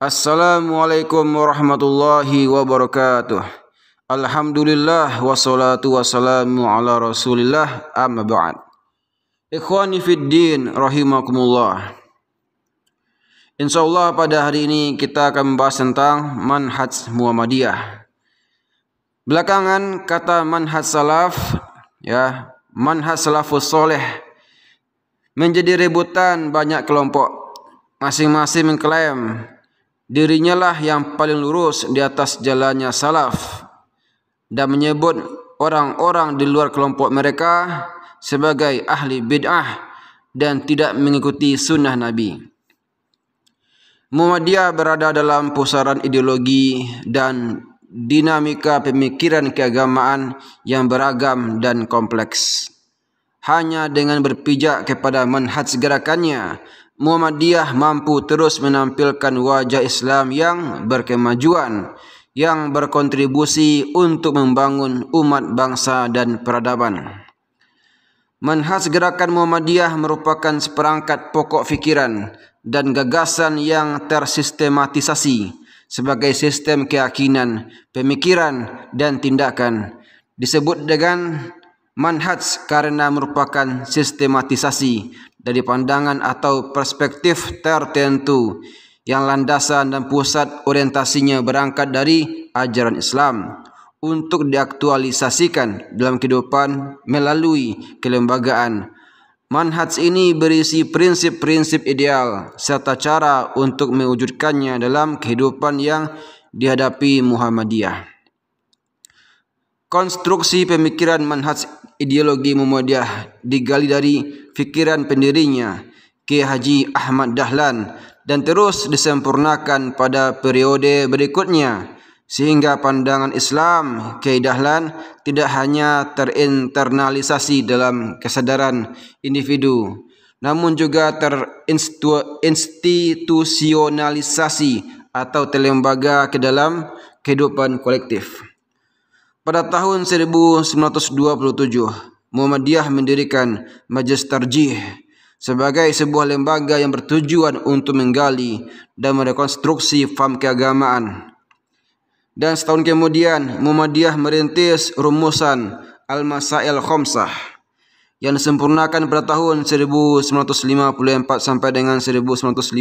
Assalamualaikum warahmatullahi wabarakatuh. Alhamdulillah wassalatu wassalamu ala Rasulillah amma ba'd. Ikhwani fid din rahimakumullah. Insyaallah pada hari ini kita akan membahas tentang manhaj Muhammadiyah. Belakangan kata manhaj salaf ya, manhaj salafus soleh menjadi rebutan banyak kelompok masing-masing mengklaim dirinya lah yang paling lurus di atas jalannya salaf dan menyebut orang-orang di luar kelompok mereka sebagai ahli bid'ah dan tidak mengikuti sunnah Nabi. Muhammadiyah berada dalam pusaran ideologi dan dinamika pemikiran keagamaan yang beragam dan kompleks. Hanya dengan berpijak kepada manhaj gerakannya, Muhammadiyah mampu terus menampilkan wajah Islam yang berkemajuan, yang berkontribusi untuk membangun umat bangsa dan peradaban. Manhaj gerakan Muhammadiyah merupakan seperangkat pokok fikiran dan gagasan yang tersistematisasi sebagai sistem keyakinan, pemikiran dan tindakan disebut dengan manhaj karena merupakan sistematisasi dari pandangan atau perspektif tertentu yang landasan dan pusat orientasinya berangkat dari ajaran Islam untuk diaktualisasikan dalam kehidupan melalui kelembagaan. Manhaj ini berisi prinsip-prinsip ideal serta cara untuk mewujudkannya dalam kehidupan yang dihadapi Muhammadiyah. Konstruksi pemikiran manhaj ideologi Muhammadiyah digali dari fikiran pendirinya K. Haji Ahmad Dahlan dan terus disempurnakan pada periode berikutnya sehingga pandangan Islam K. Dahlan tidak hanya terinternalisasi dalam kesadaran individu namun juga terinstitusionalisasi atau terlembaga ke dalam kehidupan kolektif. Pada tahun 1927, Muhammadiyah mendirikan Majlis Tarjih sebagai sebuah lembaga yang bertujuan untuk menggali dan merekonstruksi faham keagamaan. Dan setahun kemudian, Muhammadiyah merintis rumusan Al-Masail Khomsah yang disempurnakan pada tahun 1954 sampai dengan 1955.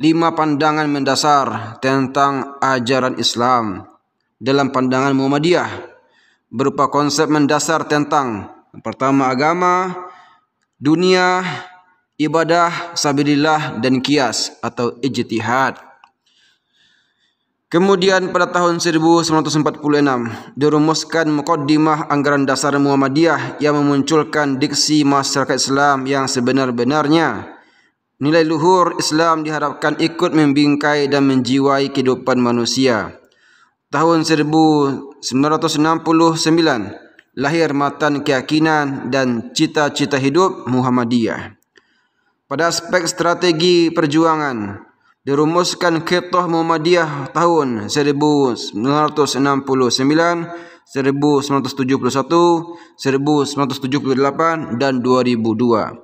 Lima pandangan mendasar tentang ajaran Islam dalam pandangan Muhammadiyah berupa konsep mendasar tentang pertama agama, dunia, ibadah, sabidillah dan kias atau ijtihad. Kemudian pada tahun 1946 dirumuskan mukaddimah anggaran dasar Muhammadiyah yang memunculkan diksi masyarakat Islam yang sebenar-benarnya. Nilai luhur Islam diharapkan ikut membingkai dan menjiwai kehidupan manusia tahun 1969 lahir matan keyakinan dan cita-cita hidup Muhammadiyah. Pada aspek strategi perjuangan, dirumuskan Ketoh Muhammadiyah tahun 1969, 1971, 1978 dan 2002.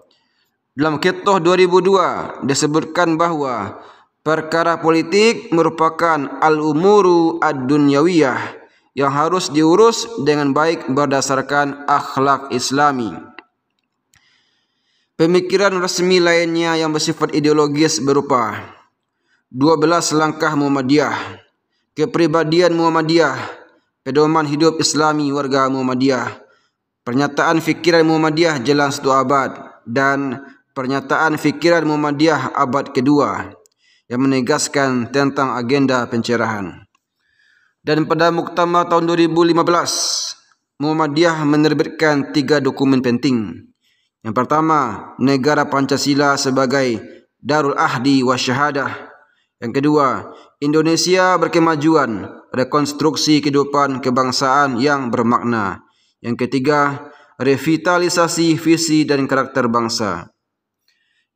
Dalam Ketoh 2002 disebutkan bahawa Perkara politik merupakan al-umuru ad-dunyawiyah yang harus diurus dengan baik berdasarkan akhlak islami. Pemikiran resmi lainnya yang bersifat ideologis berupa 12 langkah Muhammadiyah, kepribadian Muhammadiyah, pedoman hidup islami warga Muhammadiyah, pernyataan fikiran Muhammadiyah jelang satu abad, dan pernyataan fikiran Muhammadiyah abad kedua. yang menegaskan tentang agenda pencerahan. Dan pada muktamar tahun 2015, Muhammadiyah menerbitkan tiga dokumen penting. Yang pertama, negara Pancasila sebagai Darul Ahdi wa Syahadah. Yang kedua, Indonesia berkemajuan rekonstruksi kehidupan kebangsaan yang bermakna. Yang ketiga, revitalisasi visi dan karakter bangsa.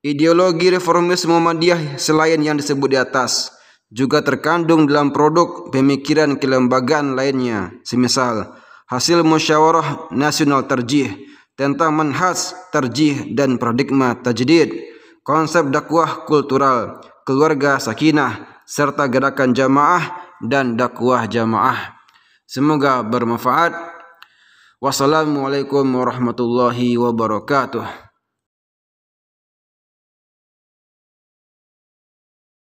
Ideologi reformis Muhammadiyah selain yang disebut di atas juga terkandung dalam produk pemikiran kelembagaan lainnya, semisal hasil musyawarah nasional terjih tentang manhaj terjih dan paradigma tajdid, konsep dakwah kultural, keluarga sakinah, serta gerakan jamaah dan dakwah jamaah. Semoga bermanfaat. Wassalamualaikum warahmatullahi wabarakatuh.